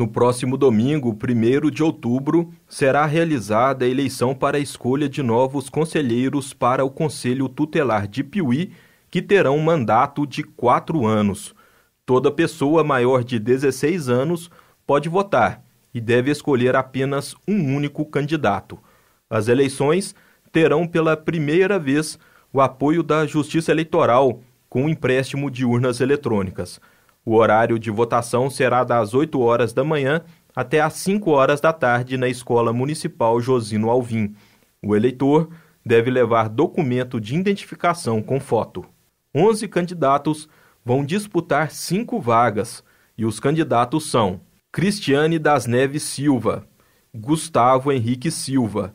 No próximo domingo, 1 de outubro, será realizada a eleição para a escolha de novos conselheiros para o Conselho Tutelar de Piuí, que terão um mandato de quatro anos. Toda pessoa maior de 16 anos pode votar e deve escolher apenas um único candidato. As eleições terão pela primeira vez o apoio da Justiça Eleitoral com o empréstimo de urnas eletrônicas. O horário de votação será das 8 horas da manhã até às 5 horas da tarde na Escola Municipal Josino Alvim. O eleitor deve levar documento de identificação com foto. 11 candidatos vão disputar cinco vagas e os candidatos são Cristiane das Neves Silva, Gustavo Henrique Silva,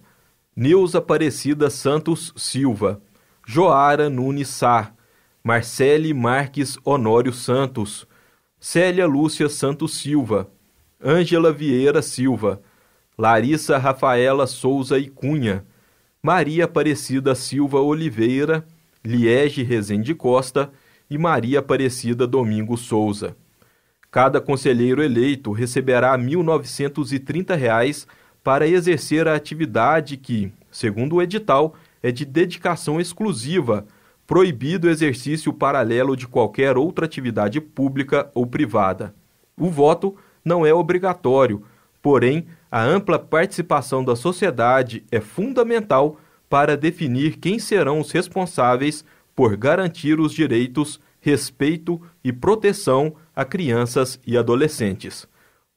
Neuza Aparecida Santos Silva, Joara Nunes Sá, Marcele Marques Honório Santos, Célia Lúcia Santos Silva, Ângela Vieira Silva, Larissa Rafaela Souza e Cunha, Maria Aparecida Silva Oliveira, Liege Rezende Costa e Maria Aparecida Domingos Souza. Cada conselheiro eleito receberá R$ 1.930 para exercer a atividade que, segundo o edital, é de dedicação exclusiva proibido o exercício paralelo de qualquer outra atividade pública ou privada. O voto não é obrigatório, porém, a ampla participação da sociedade é fundamental para definir quem serão os responsáveis por garantir os direitos, respeito e proteção a crianças e adolescentes.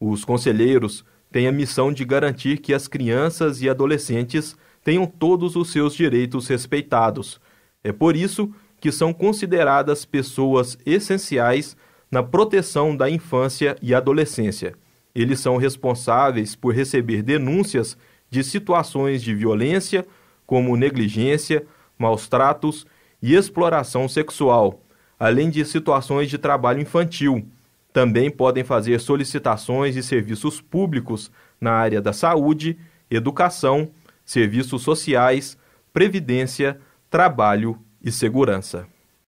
Os conselheiros têm a missão de garantir que as crianças e adolescentes tenham todos os seus direitos respeitados é por isso que são consideradas pessoas essenciais na proteção da infância e adolescência. Eles são responsáveis por receber denúncias de situações de violência, como negligência, maus tratos e exploração sexual, além de situações de trabalho infantil. Também podem fazer solicitações de serviços públicos na área da saúde, educação, serviços sociais, previdência, trabalho e segurança.